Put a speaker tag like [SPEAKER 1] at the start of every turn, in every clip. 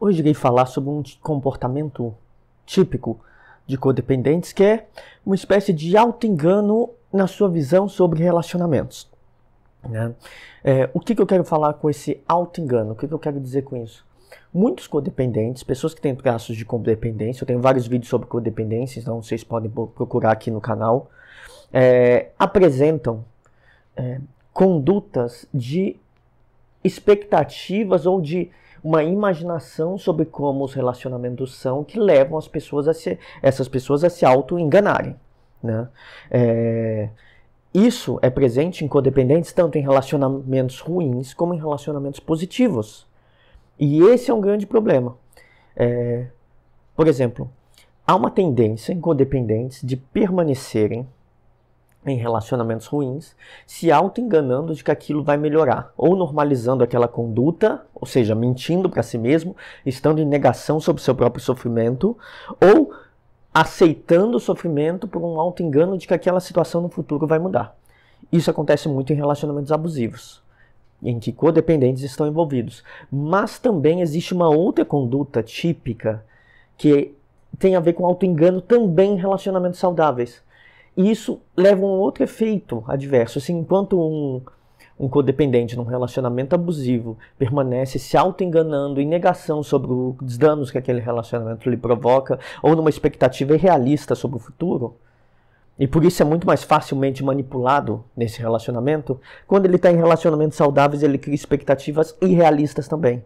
[SPEAKER 1] Hoje irei falar sobre um comportamento típico de codependentes que é uma espécie de auto-engano na sua visão sobre relacionamentos. Né? É, o que, que, eu quero falar com esse auto-engano? O que, que, eu quero dizer com isso? Muitos codependentes, pessoas que têm traços de codependência, eu tenho vários vídeos sobre codependência, então vocês podem procurar aqui no canal, é, apresentam é, condutas de expectativas ou de uma imaginação sobre como os relacionamentos são que levam as pessoas a se, essas pessoas a se auto-enganarem. Né? É, isso é presente em codependentes tanto em relacionamentos ruins como em relacionamentos positivos. E esse é um grande problema. É, por exemplo, há uma tendência em codependentes de permanecerem em relacionamentos ruins, se auto-enganando de que aquilo vai melhorar, ou normalizando aquela conduta, ou seja, mentindo para si mesmo, estando em negação sobre o seu próprio sofrimento, ou aceitando o sofrimento por um auto-engano de que aquela situação no futuro vai mudar. Isso acontece muito em relacionamentos abusivos, em que codependentes estão envolvidos. Mas também existe uma outra conduta típica que tem a ver com auto-engano também em relacionamentos saudáveis e isso leva a um outro efeito adverso. Assim, enquanto um, um codependente num relacionamento abusivo permanece se auto-enganando em negação sobre os danos que aquele relacionamento lhe provoca ou numa expectativa irrealista sobre o futuro, e por isso é muito mais facilmente manipulado nesse relacionamento, quando ele está em relacionamentos saudáveis, ele cria expectativas irrealistas também.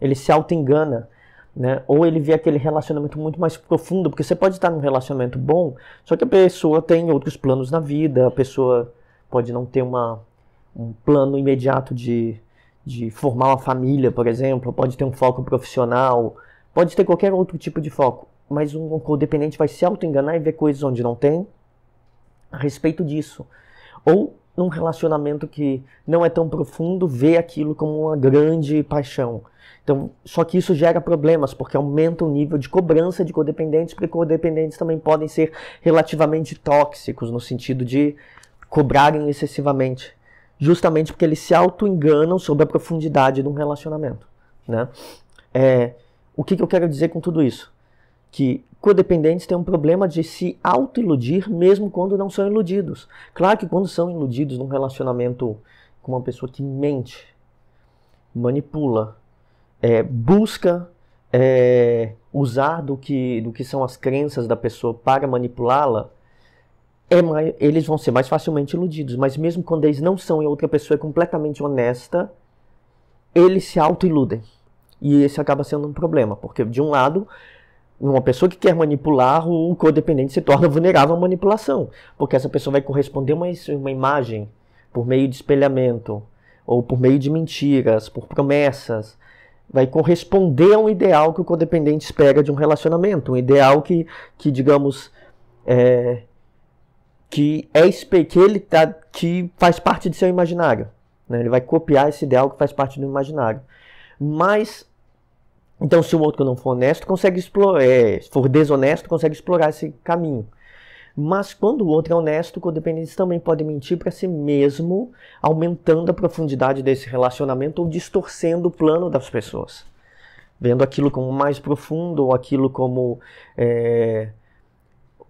[SPEAKER 1] Ele se auto-engana né? Ou ele vê aquele relacionamento muito mais profundo, porque você pode estar num relacionamento bom, só que a pessoa tem outros planos na vida, a pessoa pode não ter uma, um plano imediato de, de formar uma família, por exemplo, pode ter um foco profissional, pode ter qualquer outro tipo de foco, mas um codependente vai se auto-enganar e ver coisas onde não tem a respeito disso. Ou num relacionamento que não é tão profundo, vê aquilo como uma grande paixão. Então, só que isso gera problemas, porque aumenta o nível de cobrança de codependentes, porque codependentes também podem ser relativamente tóxicos, no sentido de cobrarem excessivamente, justamente porque eles se auto-enganam sobre a profundidade de um relacionamento. Né? É, o que, que eu quero dizer com tudo isso? Que codependentes têm um problema de se auto-iludir mesmo quando não são iludidos. Claro que quando são iludidos num relacionamento com uma pessoa que mente, manipula, é, busca é, usar do que, do que são as crenças da pessoa para manipulá-la, é eles vão ser mais facilmente iludidos. Mas mesmo quando eles não são e outra pessoa é completamente honesta, eles se auto-iludem. E esse acaba sendo um problema, porque de um lado, uma pessoa que quer manipular, o codependente se torna vulnerável à manipulação, porque essa pessoa vai corresponder uma, uma imagem por meio de espelhamento, ou por meio de mentiras, por promessas, vai corresponder a um ideal que o codependente espera de um relacionamento, um ideal que, que digamos, é, que é que ele tá, que faz parte de seu imaginário. Né? Ele vai copiar esse ideal que faz parte do imaginário. Mas, então, se o outro não for honesto, consegue explorar, é, for desonesto, consegue explorar esse caminho. Mas quando o outro é honesto, o codependente também pode mentir para si mesmo, aumentando a profundidade desse relacionamento ou distorcendo o plano das pessoas. Vendo aquilo como mais profundo ou aquilo como é,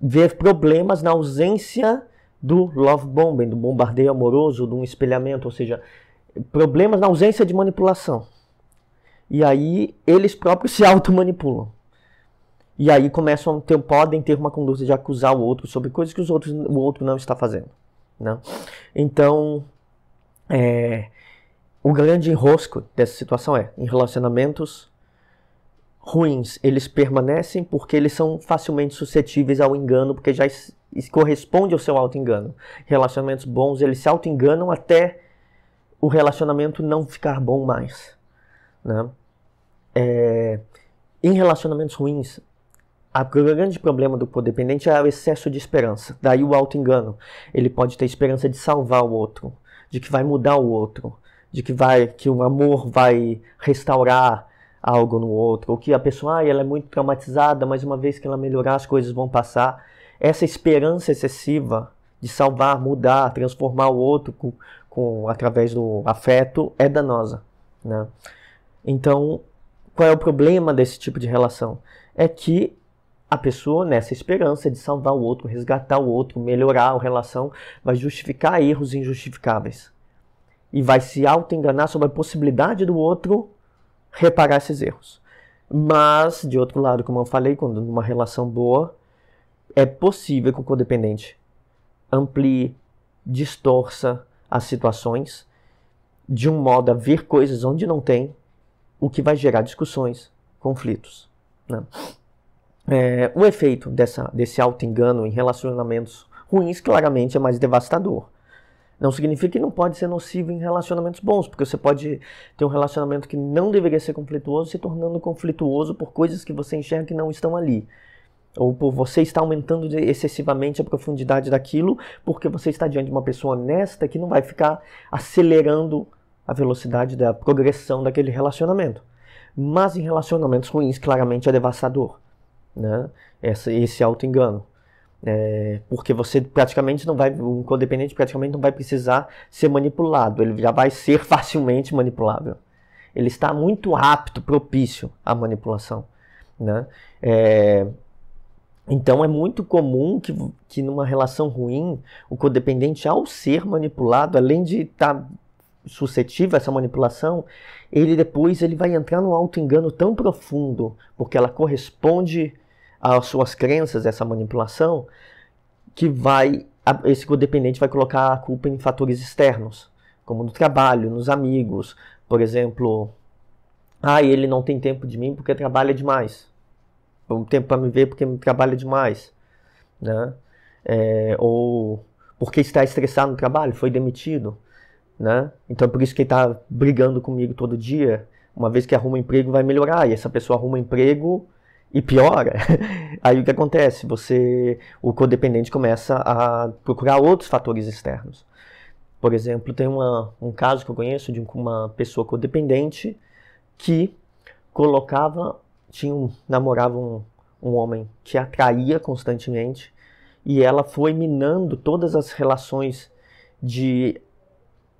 [SPEAKER 1] ver problemas na ausência do love bombing, do bombardeio amoroso, de um espelhamento, ou seja, problemas na ausência de manipulação. E aí eles próprios se auto manipulam. E aí começam a ter, podem ter uma conduta de acusar o outro sobre coisas que os outros, o outro não está fazendo. Né? Então, é, o grande enrosco dessa situação é, em relacionamentos ruins, eles permanecem porque eles são facilmente suscetíveis ao engano, porque já corresponde ao seu auto-engano. Relacionamentos bons, eles se auto-enganam até o relacionamento não ficar bom mais. Né? É, em relacionamentos ruins, a grande problema do codependente é o excesso de esperança, daí o alto engano Ele pode ter esperança de salvar o outro, de que vai mudar o outro, de que vai que o amor vai restaurar algo no outro, ou que a pessoa, ah, ela é muito traumatizada, mas uma vez que ela melhorar, as coisas vão passar. Essa esperança excessiva de salvar, mudar, transformar o outro com, com através do afeto é danosa, né? Então, qual é o problema desse tipo de relação? É que a pessoa, nessa esperança de salvar o outro, resgatar o outro, melhorar a relação, vai justificar erros injustificáveis. E vai se auto-enganar sobre a possibilidade do outro reparar esses erros. Mas, de outro lado, como eu falei, quando numa relação boa, é possível que o codependente amplie, distorça as situações de um modo a ver coisas onde não tem, o que vai gerar discussões, conflitos. Né? é, o efeito dessa, desse auto-engano em relacionamentos ruins claramente é mais devastador. Não significa que não pode ser nocivo em relacionamentos bons, porque você pode ter um relacionamento que não deveria ser conflituoso se tornando conflituoso por coisas que você enxerga que não estão ali. Ou por você estar aumentando excessivamente a profundidade daquilo, porque você está diante de uma pessoa honesta que não vai ficar acelerando a velocidade da progressão daquele relacionamento. Mas em relacionamentos ruins, claramente é devastador né? Essa, esse auto-engano. É, porque você praticamente não vai, um codependente praticamente não vai precisar ser manipulado, ele já vai ser facilmente manipulável. Ele está muito apto, propício à manipulação. Né? É, então é muito comum que, que numa relação ruim, o codependente, ao ser manipulado, além de estar tá suscetível a essa manipulação, ele depois ele vai entrar num auto-engano tão profundo, porque ela corresponde as suas crenças, essa manipulação, que vai esse codependente vai colocar a culpa em fatores externos, como no trabalho, nos amigos, por exemplo, ah, ele não tem tempo de mim porque trabalha demais, tem tempo para me ver porque trabalha demais, né? É, ou porque está estressado no trabalho, foi demitido, né? Então é por isso que ele está brigando comigo todo dia. Uma vez que arruma emprego, vai melhorar. E essa pessoa arruma emprego e piora, aí o que acontece? Você, o codependente começa a procurar outros fatores externos. Por exemplo, tem uma, um caso que eu conheço de uma pessoa codependente que colocava, tinha um, namorava um, um homem que atraía constantemente e ela foi minando todas as relações de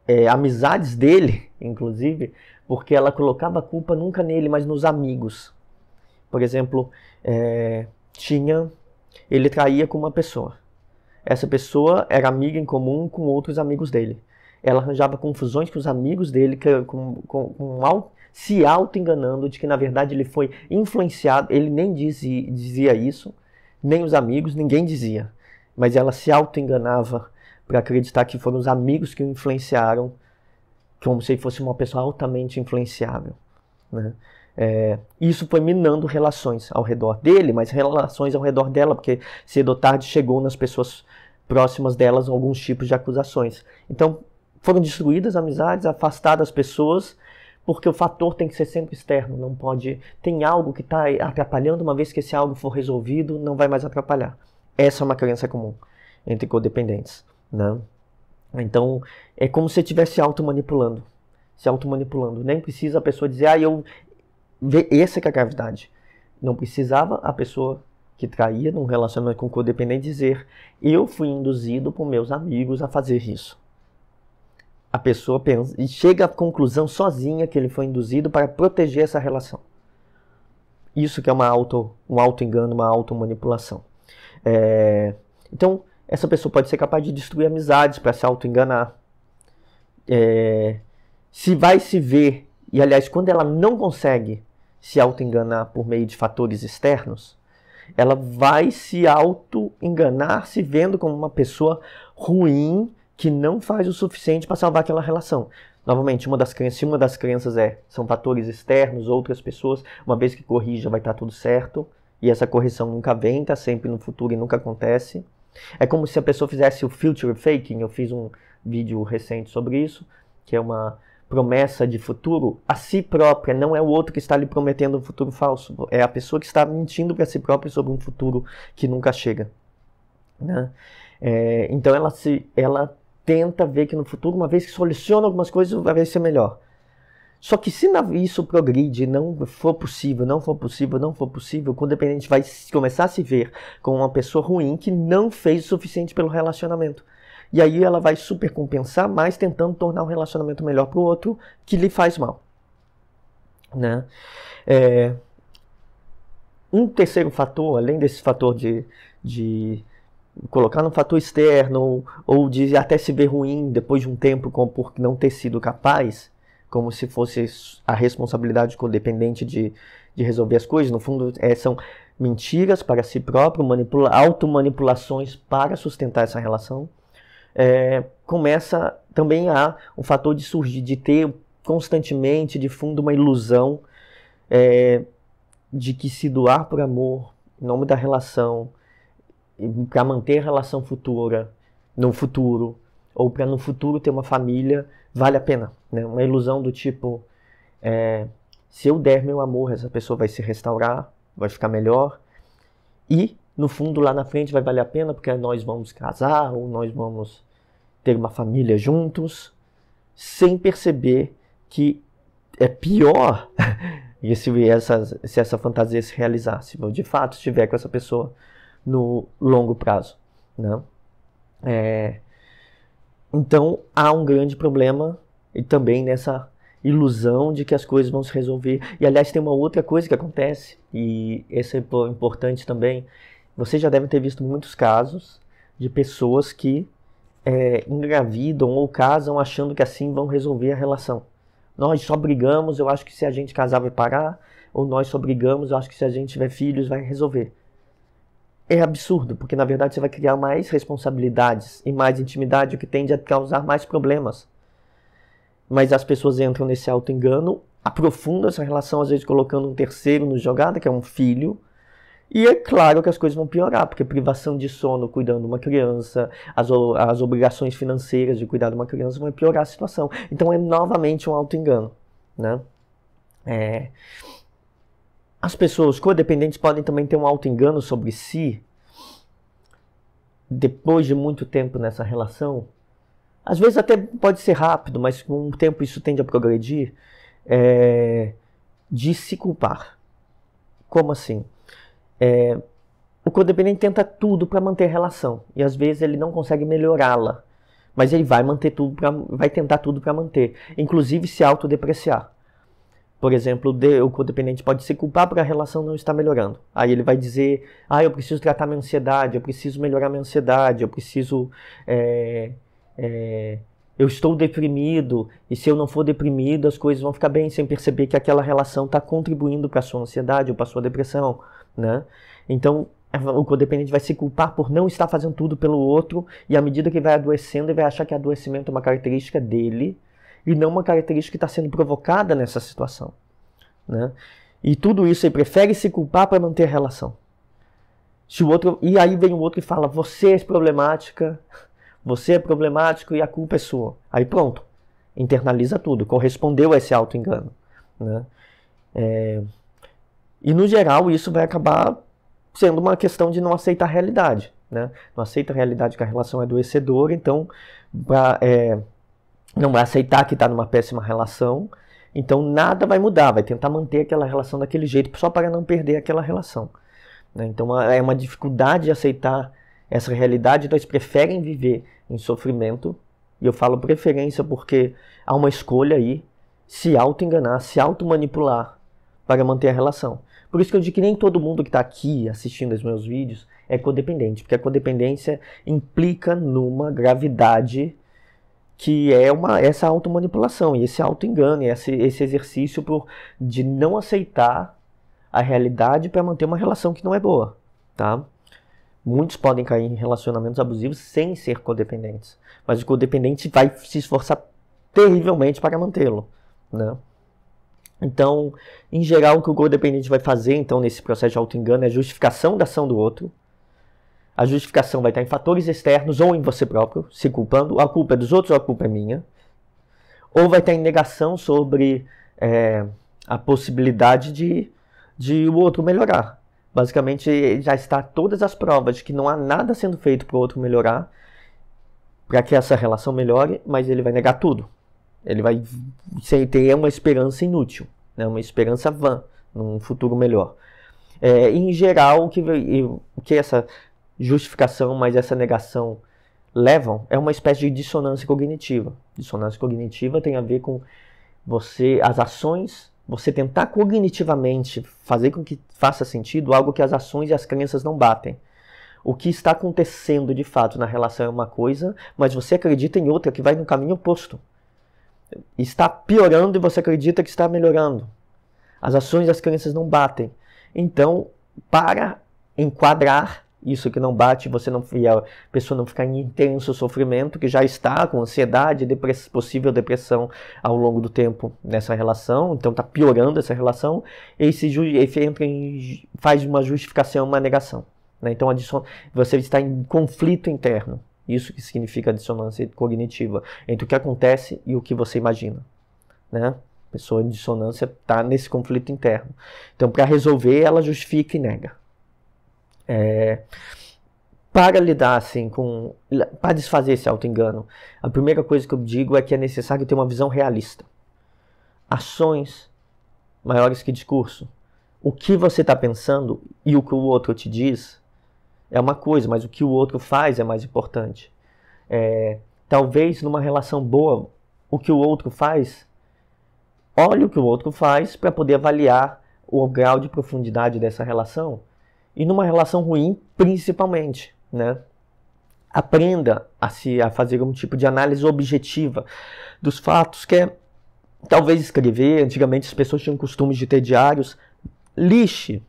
[SPEAKER 1] é, amizades dele, inclusive, porque ela colocava a culpa nunca nele, mas nos amigos. Por exemplo, é, tinha, ele traía com uma pessoa. Essa pessoa era amiga em comum com outros amigos dele. Ela arranjava confusões com os amigos dele, com, com, com alto, se auto-enganando de que na verdade ele foi influenciado. Ele nem dizia, dizia isso, nem os amigos, ninguém dizia. Mas ela se auto-enganava para acreditar que foram os amigos que o influenciaram, como se ele fosse uma pessoa altamente influenciável. Né? É, isso foi minando relações ao redor dele, mas relações ao redor dela, porque cedo ou tarde chegou nas pessoas próximas delas alguns tipos de acusações. Então foram destruídas amizades, afastadas pessoas, porque o fator tem que ser sempre externo, não pode. Tem algo que está atrapalhando, uma vez que esse algo for resolvido, não vai mais atrapalhar. Essa é uma crença comum entre codependentes. Né? Então, é como se estivesse auto-manipulando. Se auto-manipulando. Nem precisa a pessoa dizer, ah, eu, essa é que é a gravidade. Não precisava a pessoa que traía num relacionamento com codependente dizer eu fui induzido por meus amigos a fazer isso. A pessoa pensa, e chega à conclusão sozinha que ele foi induzido para proteger essa relação. Isso que é uma auto, um auto-engano, uma auto-manipulação. É, então, essa pessoa pode ser capaz de destruir amizades para se auto-enganar. É, se vai se ver, e aliás, quando ela não consegue se auto-enganar por meio de fatores externos, ela vai se auto-enganar se vendo como uma pessoa ruim que não faz o suficiente para salvar aquela relação. Novamente, uma das crenças, se uma das crenças é são fatores externos, outras pessoas, uma vez que corrija vai estar tá tudo certo, e essa correção nunca vem, está sempre no futuro e nunca acontece. É como se a pessoa fizesse o future faking, eu fiz um vídeo recente sobre isso, que é uma promessa de futuro a si própria, não é o outro que está lhe prometendo um futuro falso, é a pessoa que está mentindo para si própria sobre um futuro que nunca chega. Né? É, então ela se ela tenta ver que no futuro, uma vez que soluciona algumas coisas, vai ser é melhor. Só que se isso progride, não for possível, não for possível, não for possível, o codependente vai começar a se ver como uma pessoa ruim que não fez o suficiente pelo relacionamento. E aí ela vai supercompensar, mas tentando tornar um relacionamento melhor para o outro que lhe faz mal. Né? É... Um terceiro fator, além desse fator de, de colocar no fator externo ou de até se ver ruim depois de um tempo como por não ter sido capaz, como se fosse a responsabilidade codependente de, de resolver as coisas. No fundo, é, são mentiras para si próprio, manipula, automanipulações para sustentar essa relação é, começa também a um fator de surgir, de ter constantemente de fundo uma ilusão é, de que se doar por amor, em nome da relação, para manter a relação futura, no futuro, ou para no futuro ter uma família, vale a pena. Né? Uma ilusão do tipo: é, se eu der meu amor, essa pessoa vai se restaurar, vai ficar melhor. E no fundo lá na frente vai valer a pena porque nós vamos casar ou nós vamos ter uma família juntos, sem perceber que é pior se essa, se essa fantasia se realizar, se eu de fato estiver com essa pessoa no longo prazo. Né? É, então há um grande problema e também nessa ilusão de que as coisas vão se resolver. E aliás, tem uma outra coisa que acontece, e esse é importante também, vocês já devem ter visto muitos casos de pessoas que é, engravidam ou casam achando que assim vão resolver a relação. Nós só brigamos, eu acho que se a gente casar vai parar, ou nós só brigamos, eu acho que se a gente tiver filhos vai resolver. É absurdo, porque na verdade você vai criar mais responsabilidades e mais intimidade, o que tende a causar mais problemas. Mas as pessoas entram nesse auto-engano, aprofundam essa relação, às vezes colocando um terceiro no jogada, que é um filho, e é claro que as coisas vão piorar, porque privação de sono cuidando de uma criança, as, as obrigações financeiras de cuidar de uma criança vão piorar a situação. Então é novamente um auto-engano. Né? É... As pessoas codependentes podem também ter um auto-engano sobre si, depois de muito tempo nessa relação. Às vezes até pode ser rápido, mas com o tempo isso tende a progredir. É... De se culpar. Como assim? É, o codependente tenta tudo para manter a relação e às vezes ele não consegue melhorá-la, mas ele vai manter tudo, pra, vai tentar tudo para manter, inclusive se autodepreciar. Por exemplo, o codependente pode se culpar para a relação não estar melhorando. Aí ele vai dizer: Ah, eu preciso tratar minha ansiedade, eu preciso melhorar minha ansiedade, eu preciso. É, é, eu estou deprimido, e se eu não for deprimido, as coisas vão ficar bem, sem perceber que aquela relação está contribuindo para a sua ansiedade ou para a sua depressão né? Então, é, o codependente vai se culpar por não estar fazendo tudo pelo outro e à medida que vai adoecendo, ele vai achar que adoecimento é uma característica dele e não uma característica que está sendo provocada nessa situação, né? E tudo isso ele prefere se culpar para manter a relação. Se o outro e aí vem o outro e fala: "Você é problemática, você é problemático e a culpa é sua". Aí pronto, internaliza tudo, correspondeu a esse auto engano, né? É, e no geral isso vai acabar sendo uma questão de não aceitar a realidade, né? Não aceita a realidade que a relação é adoecedora, então pra, é, não vai aceitar que está numa péssima relação, então nada vai mudar, vai tentar manter aquela relação daquele jeito só para não perder aquela relação. Né? Então é uma dificuldade de aceitar essa realidade, então eles preferem viver em sofrimento, e eu falo preferência porque há uma escolha aí, se auto-enganar, se auto-manipular para manter a relação. Por isso que eu digo que nem todo mundo que está aqui assistindo os meus vídeos é codependente, porque a codependência implica numa gravidade que é uma essa automanipulação e esse autoengano, e esse, esse exercício por, de não aceitar a realidade para manter uma relação que não é boa, tá? Muitos podem cair em relacionamentos abusivos sem ser codependentes, mas o codependente vai se esforçar terrivelmente para mantê-lo, não? Né? Então, em geral, o que o gol dependente vai fazer, então, nesse processo de auto-engano é a justificação da ação do outro. A justificação vai estar em fatores externos ou em você próprio, se culpando. A culpa é dos outros ou a culpa é minha. Ou vai estar em negação sobre é, a possibilidade de, de o outro melhorar. Basicamente, já está todas as provas de que não há nada sendo feito para o outro melhorar, para que essa relação melhore, mas ele vai negar tudo. Ele vai ter uma esperança inútil, né? uma esperança vã num futuro melhor. É, em geral, o que, o que essa justificação, mas essa negação levam é uma espécie de dissonância cognitiva. Dissonância cognitiva tem a ver com você, as ações, você tentar cognitivamente fazer com que faça sentido algo que as ações e as crenças não batem. O que está acontecendo de fato na relação é uma coisa, mas você acredita em outra que vai no caminho oposto está piorando e você acredita que está melhorando. As ações das crenças não batem. Então, para enquadrar isso que não bate, você não e a pessoa não ficar em intenso sofrimento, que já está com ansiedade, depress, possível depressão ao longo do tempo nessa relação, então está piorando essa relação, e se entra em, faz uma justificação, uma negação. Né? Então adiciona, você está em conflito interno. Isso que significa dissonância cognitiva entre o que acontece e o que você imagina, né? A pessoa em dissonância está nesse conflito interno. Então, para resolver, ela justifica e nega. É, para lidar assim com, para desfazer esse auto-engano, a primeira coisa que eu digo é que é necessário ter uma visão realista. Ações maiores que discurso. O que você está pensando e o que o outro te diz é uma coisa, mas o que o outro faz é mais importante. É, talvez numa relação boa, o que o outro faz, olhe o que o outro faz para poder avaliar o grau de profundidade dessa relação. E numa relação ruim, principalmente, né? Aprenda a se a fazer um tipo de análise objetiva dos fatos, que é talvez escrever. Antigamente as pessoas tinham costumes de ter diários. Lixe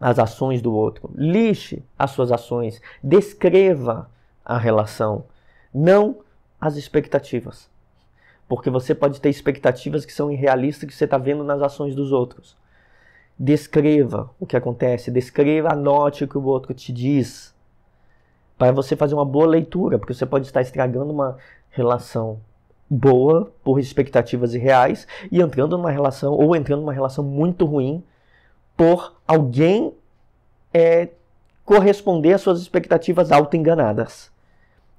[SPEAKER 1] as ações do outro, lixe as suas ações, descreva a relação, não as expectativas. Porque você pode ter expectativas que são irrealistas que você está vendo nas ações dos outros. Descreva o que acontece, descreva, anote o que o outro te diz, para você fazer uma boa leitura, porque você pode estar estragando uma relação boa por expectativas irreais e entrando numa relação ou entrando numa relação muito ruim por alguém é, corresponder às suas expectativas auto-enganadas.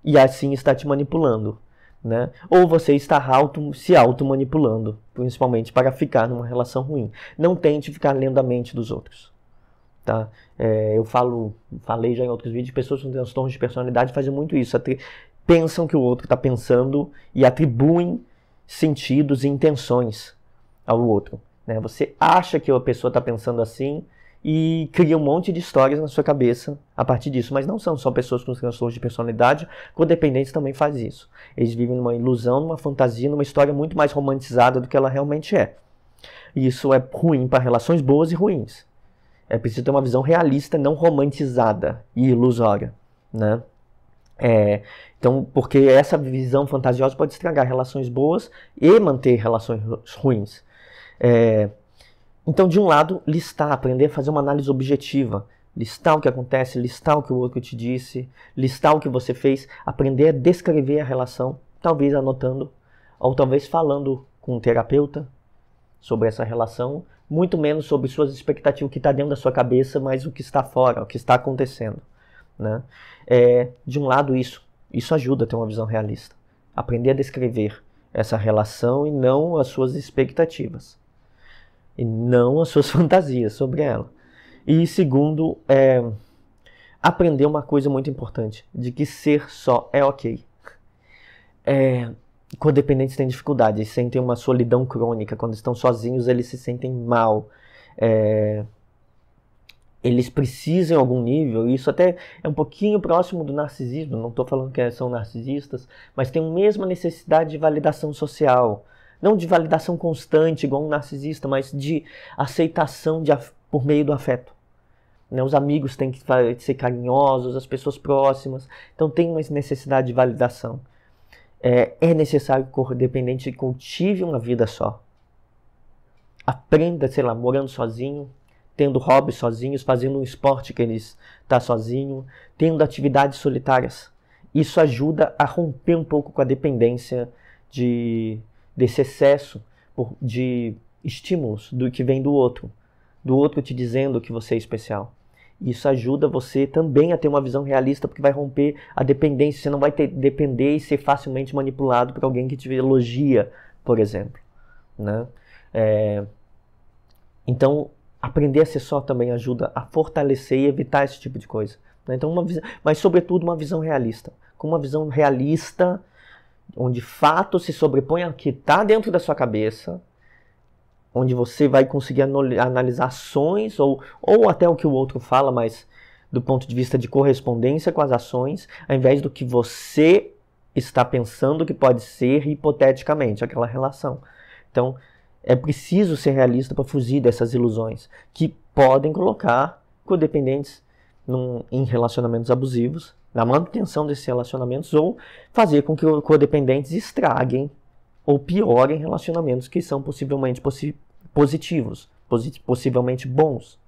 [SPEAKER 1] E assim está te manipulando. Né? Ou você está auto, se auto-manipulando, principalmente para ficar numa relação ruim. Não tente ficar lendo a mente dos outros. Tá? É, eu falo, falei já em outros vídeos, pessoas com transtornos de personalidade fazem muito isso. Pensam que o outro está pensando e atribuem sentidos e intenções ao outro. Né? Você acha que a pessoa está pensando assim e cria um monte de histórias na sua cabeça a partir disso. Mas não são só pessoas com transtornos de personalidade, codependentes também faz isso. Eles vivem numa ilusão, numa fantasia, numa história muito mais romantizada do que ela realmente é. E isso é ruim para relações boas e ruins. É preciso ter uma visão realista, não romantizada e ilusória, né? É, então, porque essa visão fantasiosa pode estragar relações boas e manter relações ruins. É, então, de um lado, listar, aprender a fazer uma análise objetiva. Listar o que acontece, listar o que o outro te disse, listar o que você fez, aprender a descrever a relação, talvez anotando, ou talvez falando com um terapeuta sobre essa relação, muito menos sobre suas expectativas, o que está dentro da sua cabeça, mas o que está fora, o que está acontecendo. Né? É, de um lado, isso. Isso ajuda a ter uma visão realista. Aprender a descrever essa relação e não as suas expectativas e não as suas fantasias sobre ela. E segundo, é, aprender uma coisa muito importante, de que ser só é ok. É, codependentes têm dificuldades, sentem uma solidão crônica, quando estão sozinhos eles se sentem mal. É, eles precisam em algum nível, e isso até é um pouquinho próximo do narcisismo, não estou falando que são narcisistas, mas tem a mesma necessidade de validação social não de validação constante, igual um narcisista, mas de aceitação de por meio do afeto. Né? Os amigos têm que ser carinhosos, as pessoas próximas. Então tem uma necessidade de validação. É, é necessário que o dependente cultive uma vida só. Aprenda, sei lá, morando sozinho, tendo hobbies sozinhos, fazendo um esporte que ele está sozinho, tendo atividades solitárias. Isso ajuda a romper um pouco com a dependência de desse excesso de estímulos do que vem do outro, do outro te dizendo que você é especial. Isso ajuda você também a ter uma visão realista, porque vai romper a dependência. Você não vai ter, depender e ser facilmente manipulado por alguém que te elogia, por exemplo. Né? É... Então, aprender a ser só também ajuda a fortalecer e evitar esse tipo de coisa. Né? Então, uma visão... Mas, sobretudo, uma visão realista. Com uma visão realista, onde fato se sobrepõe ao que está dentro da sua cabeça, onde você vai conseguir analisar ações ou, ou até o que o outro fala, mas do ponto de vista de correspondência com as ações, ao invés do que você está pensando que pode ser hipoteticamente aquela relação. Então, é preciso ser realista para fugir dessas ilusões que podem colocar codependentes num, em relacionamentos abusivos na manutenção desses relacionamentos ou fazer com que os codependentes estraguem ou piorem relacionamentos que são possivelmente possi positivos, possi possivelmente bons.